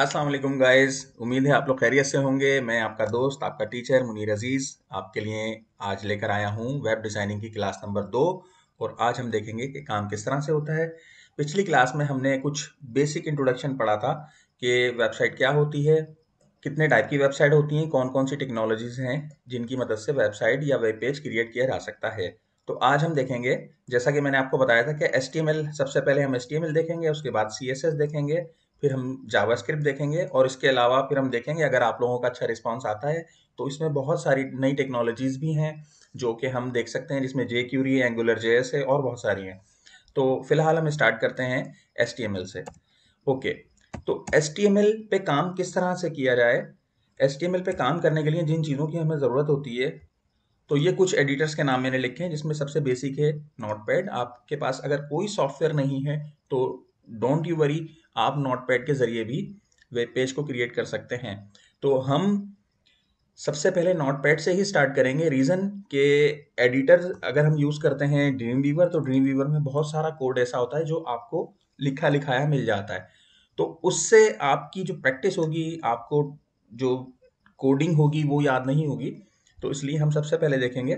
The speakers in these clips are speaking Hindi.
असलम गाइज गाइस उम्मीद है आप लोग खैरियत से होंगे मैं आपका दोस्त आपका टीचर मुनीर अजीज़ आपके लिए आज लेकर आया हूँ वेब डिज़ाइनिंग की क्लास नंबर दो और आज हम देखेंगे कि काम किस तरह से होता है पिछली क्लास में हमने कुछ बेसिक इंट्रोडक्शन पढ़ा था कि वेबसाइट क्या होती है कितने टाइप की वेबसाइट होती हैं कौन कौन सी टेक्नोलॉजीज हैं जिनकी मदद से वेबसाइट या वेब पेज क्रिएट किया जा सकता है तो आज हम देखेंगे जैसा कि मैंने आपको बताया था कि एस सबसे पहले हम एस देखेंगे उसके बाद सी देखेंगे फिर हम जावास्क्रिप्ट देखेंगे और इसके अलावा फिर हम देखेंगे अगर आप लोगों का अच्छा रिस्पॉन्स आता है तो इसमें बहुत सारी नई टेक्नोलॉजीज़ भी हैं जो कि हम देख सकते हैं जिसमें जे क्यूरी एंगुलर जे है और बहुत सारी हैं तो फिलहाल हम स्टार्ट करते हैं एस से ओके तो एस पे काम किस तरह से किया जाए एस पे काम करने के लिए जिन चीज़ों की हमें ज़रूरत होती है तो ये कुछ एडिटर्स के नाम मैंने लिखे हैं जिसमें सबसे बेसिक है नोट पैड आपके पास अगर कोई सॉफ्टवेयर नहीं है तो डोंट यू वरी आप नोट पैड के ज़रिए भी वेब पेज को क्रिएट कर सकते हैं तो हम सबसे पहले नोट पैड से ही स्टार्ट करेंगे रीज़न के एडिटर अगर हम यूज़ करते हैं ड्रीम वीवर तो ड्रीम वीवर में बहुत सारा कोड ऐसा होता है जो आपको लिखा लिखाया मिल जाता है तो उससे आपकी जो प्रैक्टिस होगी आपको जो कोडिंग होगी वो याद नहीं होगी तो इसलिए हम सबसे पहले देखेंगे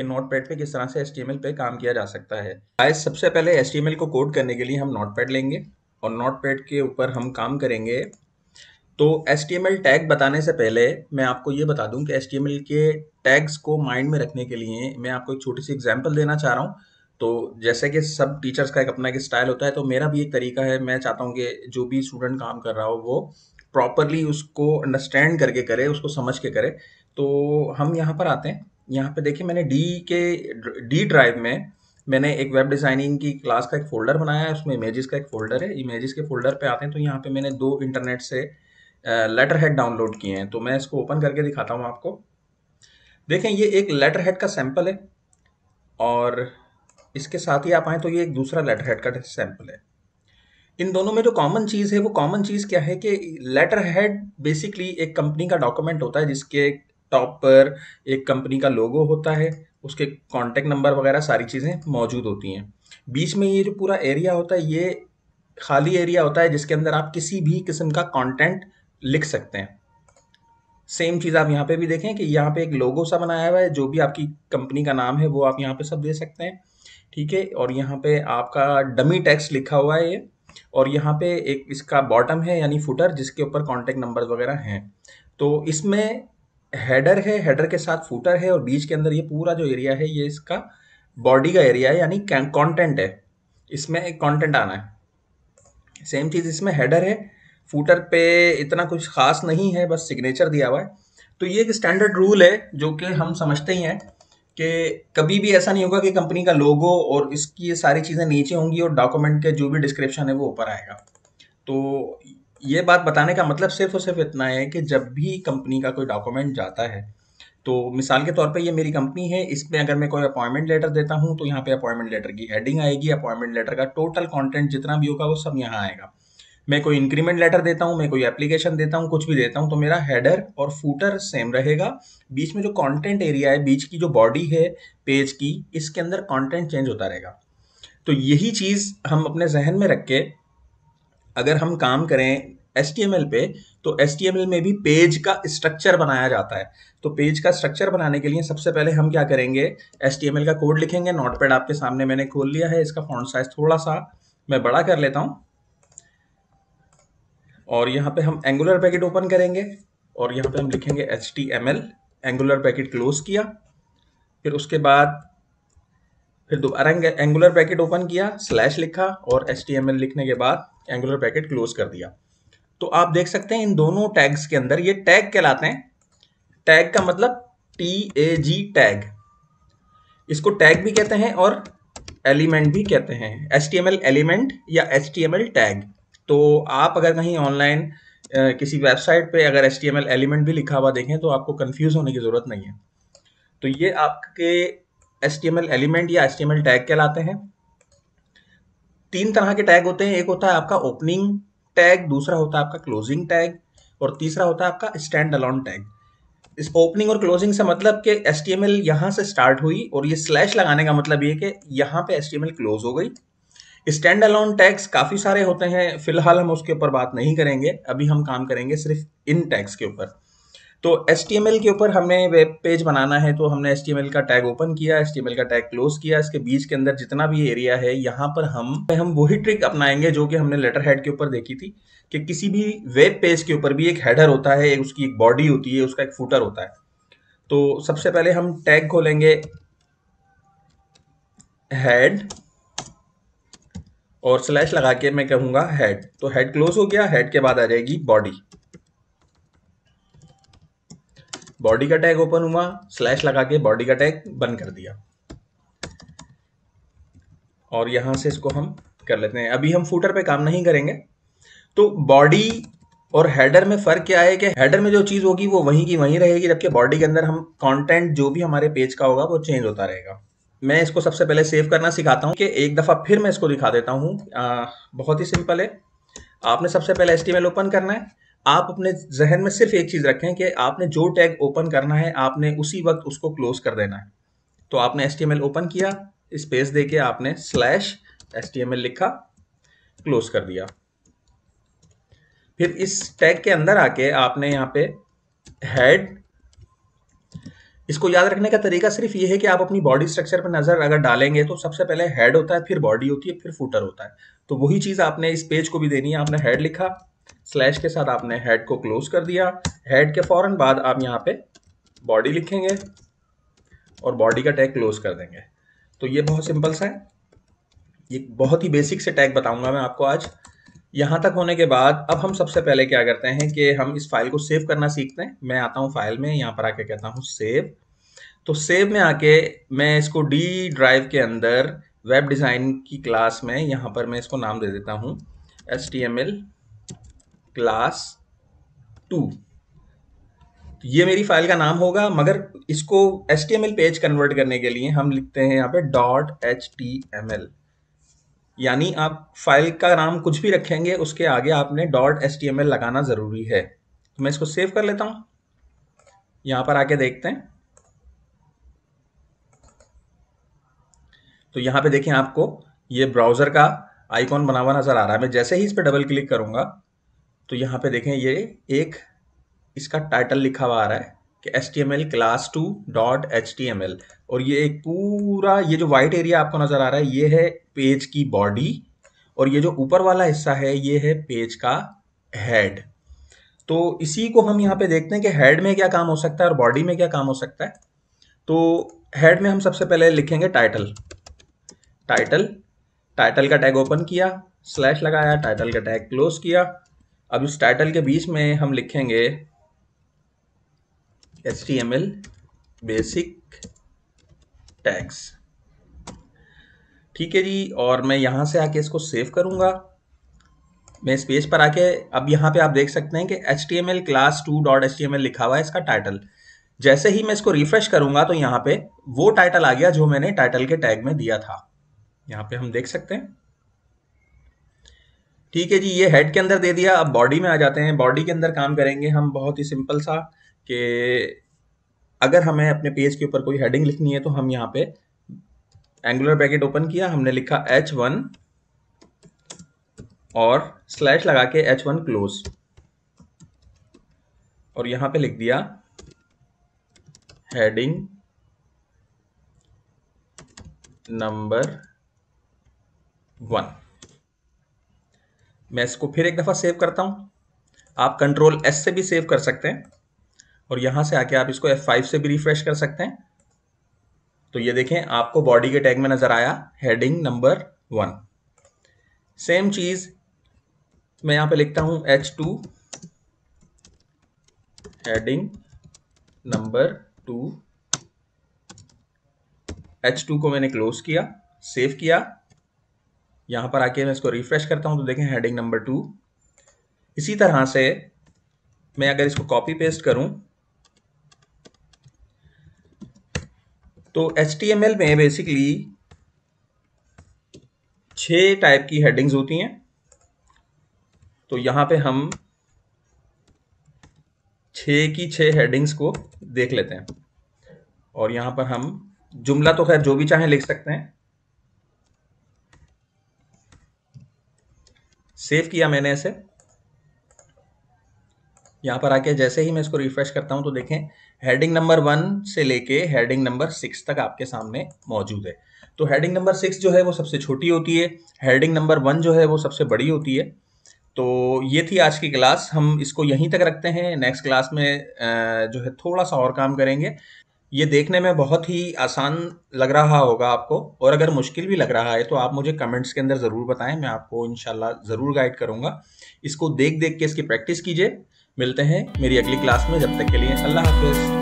नोट पैड पे किस तरह से एल पे काम किया जा सकता है आज सबसे पहले एल को कोड करने के लिए हम पैड लेंगे और पैड के ऊपर हम काम करेंगे तो एल टैग बताने से पहले मैं आपको ये बता दूं कि एल के टैग्स को माइंड में रखने के लिए मैं आपको एक छोटी सी एग्जाम्पल देना चाह रहा हूँ तो जैसे कि सब टीचर्स का एक अपना एक स्टाइल होता है तो मेरा भी एक तरीका है मैं चाहता हूँ कि जो भी स्टूडेंट काम कर रहा हो वो प्रॉपरली उसको अंडरस्टैंड करके करे उसको समझ के करे तो हम यहाँ पर आते हैं यहाँ पे देखिए मैंने डी के डी ड्राइव में मैंने एक वेब डिज़ाइनिंग की क्लास का एक फ़ोल्डर बनाया है उसमें इमेजेस का एक फ़ोल्डर है इमेजेस के फ़ोल्डर पे आते हैं तो यहाँ पे मैंने दो इंटरनेट से लेटर हेड डाउनलोड किए हैं तो मैं इसको ओपन करके दिखाता हूँ आपको देखें ये एक लेटर हेड का सैम्पल है और इसके साथ ही आप आएँ तो ये एक दूसरा लेटर हेड का सैम्पल है इन दोनों में जो कॉमन चीज़ है वो कॉमन चीज़ क्या है कि लेटर हेड बेसिकली एक कंपनी का डॉक्यूमेंट होता है जिसके टॉप पर एक कंपनी का लोगो होता है उसके कॉन्टैक्ट नंबर वगैरह सारी चीज़ें मौजूद होती हैं बीच में ये जो पूरा एरिया होता है ये खाली एरिया होता है जिसके अंदर आप किसी भी किस्म का कंटेंट लिख सकते हैं सेम चीज़ आप यहाँ पे भी देखें कि यहाँ पे एक लोगो सा बनाया हुआ है जो भी आपकी कंपनी का नाम है वो आप यहाँ पे सब दे सकते हैं ठीक है और यहाँ पे आपका डमी टैक्स लिखा हुआ है ये और यहाँ पे एक इसका बॉटम है यानी फुटर जिसके ऊपर कॉन्टैक्ट नंबर वगैरह हैं तो इसमें हेडर है हेडर के साथ फूटर है और बीच के अंदर ये पूरा जो एरिया है ये इसका बॉडी का एरिया है यानी कंटेंट है इसमें एक कंटेंट आना है सेम चीज़ इसमें हेडर है फूटर पे इतना कुछ खास नहीं है बस सिग्नेचर दिया हुआ है तो ये एक स्टैंडर्ड रूल है जो कि हम समझते ही हैं कि कभी भी ऐसा नहीं होगा कि कंपनी का लोगो और इसकी ये सारी चीज़ें नीचे होंगी और डॉक्यूमेंट के जो भी डिस्क्रिप्शन है वो ऊपर आएगा तो ये बात बताने का मतलब सिर्फ और सिर्फ इतना है कि जब भी कंपनी का कोई डॉक्यूमेंट जाता है तो मिसाल के तौर पे ये मेरी कंपनी है इसमें अगर मैं कोई अपॉइंटमेंट लेटर देता हूँ तो यहाँ पे अपॉइंटमेंट लेटर की हेडिंग आएगी अपॉइंटमेंट लेटर का टोटल कंटेंट जितना भी होगा वो सब यहाँ आएगा मैं कोई इंक्रीमेंट लेटर देता हूँ मैं कोई एप्लीकेशन देता हूँ कुछ भी देता हूँ तो मेरा हेडर और फूटर सेम रहेगा बीच में जो कॉन्टेंट एरिया है बीच की जो बॉडी है पेज की इसके अंदर कॉन्टेंट चेंज होता रहेगा तो यही चीज़ हम अपने जहन में रख के अगर हम काम करें एस पे तो एस में भी पेज का स्ट्रक्चर बनाया जाता है तो पेज का स्ट्रक्चर बनाने के लिए सबसे पहले हम क्या करेंगे एस का कोड लिखेंगे नोटपैड आपके सामने मैंने खोल लिया है इसका फॉन्ट साइज थोड़ा सा मैं बड़ा कर लेता हूँ और यहाँ पे हम एंगुलर पैकेट ओपन करेंगे और यहाँ पे हम लिखेंगे एच एंगुलर पैकेट क्लोज किया फिर उसके बाद फिर दोबारा एंगुलर पैकेट ओपन किया स्लैश लिखा और एच लिखने के बाद एंगुलर ब्रैकेट क्लोज कर दिया तो आप देख सकते हैं इन दोनों टैग्स के अंदर ये टैग कहलाते हैं टैग का मतलब टी ए जी टैग इसको टैग भी कहते हैं और एलिमेंट भी कहते हैं S T M L element या S T M L tag तो आप अगर कहीं ऑनलाइन किसी वेबसाइट पे अगर S T M L element भी लिखा हुआ देखें तो आपको कंफ्यूज होने की ज़रूरत नहीं है तो ये आपके S T M L element या S T M L tag कहलाते हैं तीन तरह के टैग होते हैं एक होता है आपका ओपनिंग टैग दूसरा होता है आपका क्लोजिंग टैग और तीसरा होता है आपका स्टैंड अलॉन टैग इस ओपनिंग और क्लोजिंग से मतलब कि एस टी एम एल यहाँ से स्टार्ट हुई और ये स्लैश लगाने का मतलब ये कि यहाँ पे एस क्लोज हो गई स्टैंड अलॉन टैग्स काफ़ी सारे होते हैं फिलहाल हम उसके ऊपर बात नहीं करेंगे अभी हम काम करेंगे सिर्फ इन टैग्स के ऊपर तो एस के ऊपर हमने वेब पेज बनाना है तो हमने एस का टैग ओपन किया एस का टैग क्लोज किया इसके बीच के अंदर जितना भी एरिया है यहाँ पर हम हम वही ट्रिक अपनाएंगे जो कि हमने लेटर हेड के ऊपर देखी थी कि किसी भी वेब पेज के ऊपर भी एक हेडर होता है उसकी एक बॉडी होती है उसका एक फूटर होता है तो सबसे पहले हम टैग खोलेंगे हेड और स्लैश लगा के मैं कहूँगा हेड तो हेड क्लोज हो गया हेड के बाद आ जाएगी बॉडी बॉडी का टैग ओपन हुआ स्लैश लगा के बॉडी का टैग बंद कर दिया और यहां से इसको हम कर लेते हैं अभी हम फूटर पे काम नहीं करेंगे तो बॉडी और हेडर में फर्क क्या है कि हेडर में जो चीज होगी वो वहीं की वहीं रहेगी जबकि बॉडी के अंदर हम कंटेंट जो भी हमारे पेज का होगा वो चेंज होता रहेगा मैं इसको सबसे पहले सेव करना सिखाता हूँ कि एक दफ़ा फिर मैं इसको दिखा देता हूँ बहुत ही सिंपल है आपने सबसे पहले एस ओपन करना है आप अपने जहन में सिर्फ एक चीज़ रखें कि आपने जो टैग ओपन करना है आपने उसी वक्त उसको क्लोज कर देना है तो आपने एस ओपन किया स्पेस दे के आपने स्लैश एस लिखा क्लोज कर दिया फिर इस टैग के अंदर आके आपने यहां पे हेड इसको याद रखने का तरीका सिर्फ ये है कि आप अपनी बॉडी स्ट्रक्चर पर नज़र अगर डालेंगे तो सबसे पहले हेड होता है फिर बॉडी होती है फिर फूटर होता है तो वही चीज़ आपने इस पेज को भी देनी है आपने हेड लिखा स्लैश के साथ आपने हेड को क्लोज कर दिया हेड के फ़ौरन बाद आप यहाँ पे बॉडी लिखेंगे और बॉडी का टैग क्लोज कर देंगे तो ये बहुत सिंपल सा है ये बहुत ही बेसिक से टैग बताऊंगा मैं आपको आज यहाँ तक होने के बाद अब हम सबसे पहले क्या करते हैं कि हम इस फाइल को सेव करना सीखते हैं मैं आता हूँ फाइल में यहाँ पर आके कहता हूँ सेव तो सेव में आके मैं इसको डी ड्राइव के अंदर वेब डिज़ाइन की क्लास में यहाँ पर मैं इसको नाम दे देता हूँ S T M L class two तो ये मेरी फाइल का नाम होगा मगर इसको एच पेज कन्वर्ट करने के लिए हम लिखते हैं यहाँ पे डॉट एच यानी आप फाइल का नाम कुछ भी रखेंगे उसके आगे आपने डॉट एच लगाना ज़रूरी है तो मैं इसको सेव कर लेता हूँ यहाँ पर आके देखते हैं तो यहाँ पे देखें आपको ये ब्राउज़र का आइकॉन बना हुआ नज़र आ रहा है मैं जैसे ही इस पर डबल क्लिक करूँगा तो यहाँ पे देखें ये एक इसका टाइटल लिखा हुआ आ रहा है कि S T M L class two dot H T M L और ये एक पूरा ये जो वाइट एरिया आपको नज़र आ रहा है ये है पेज की बॉडी और ये जो ऊपर वाला हिस्सा है ये है पेज का हेड तो इसी को हम यहाँ पे देखते हैं कि हेड में क्या काम हो सकता है और बॉडी में क्या काम हो सकता है तो हेड में हम सबसे पहले लिखेंगे टाइटल टाइटल टाइटल का टैग ओपन किया स्लैश लगाया टाइटल का टैग क्लोज किया अब इस टाइटल के बीच में हम लिखेंगे H T M L basic text ठीक है जी और मैं यहां से आके इसको सेव करूंगा मैं इस पेज पर आके अब यहां पे आप देख सकते हैं कि H T M L class two dot H T M L लिखा हुआ है इसका टाइटल जैसे ही मैं इसको रिफ्रेश करूंगा तो यहां पे वो टाइटल आ गया जो मैंने टाइटल के टैग में दिया था यहां पे हम देख सकते हैं ठीक है जी ये हेड के अंदर दे दिया अब बॉडी में आ जाते हैं बॉडी के अंदर काम करेंगे हम बहुत ही सिंपल सा कि अगर हमें अपने पेज के ऊपर कोई हेडिंग लिखनी है तो हम यहाँ पे एंगुलर ब्रैकेट ओपन किया हमने लिखा एच वन और स्लैश लगा के एच वन क्लोज और यहां पे लिख दिया हेडिंग नंबर वन मैं इसको फिर एक दफ़ा सेव करता हूँ आप कंट्रोल एस से भी सेव कर सकते हैं और यहाँ से आके आप इसको एफ फाइव से भी रिफ्रेश कर सकते हैं तो ये देखें आपको बॉडी के टैग में नज़र आया हेडिंग नंबर वन सेम चीज़ मैं यहाँ पे लिखता हूँ H two heading number two H two को मैंने क्लोज किया सेव किया यहां पर आके मैं इसको रिफ्रेश करता हूं तो देखें हेडिंग नंबर टू इसी तरह से मैं अगर इसको कॉपी पेस्ट करूं तो एच में बेसिकली छह टाइप की हेडिंग्स होती हैं तो यहां पे हम छः की छह हेडिंग्स को देख लेते हैं और यहां पर हम जुमला तो खैर जो भी चाहे लिख सकते हैं सेव किया मैंने इसे यहाँ पर आके जैसे ही मैं इसको रिफ्रेश करता हूँ तो देखें हेडिंग नंबर वन से लेके हेडिंग नंबर सिक्स तक आपके सामने मौजूद है तो हेडिंग नंबर सिक्स जो है वो सबसे छोटी होती है हेडिंग नंबर वन जो है वो सबसे बड़ी होती है तो ये थी आज की क्लास हम इसको यहीं तक रखते हैं नेक्स्ट क्लास में जो है थोड़ा सा और काम करेंगे ये देखने में बहुत ही आसान लग रहा होगा आपको और अगर मुश्किल भी लग रहा है तो आप मुझे कमेंट्स के अंदर ज़रूर बताएं मैं आपको इनशाला ज़रूर गाइड करूँगा इसको देख देख के इसकी प्रैक्टिस कीजिए मिलते हैं मेरी अगली क्लास में जब तक के लिए अल्लाह हाफिज़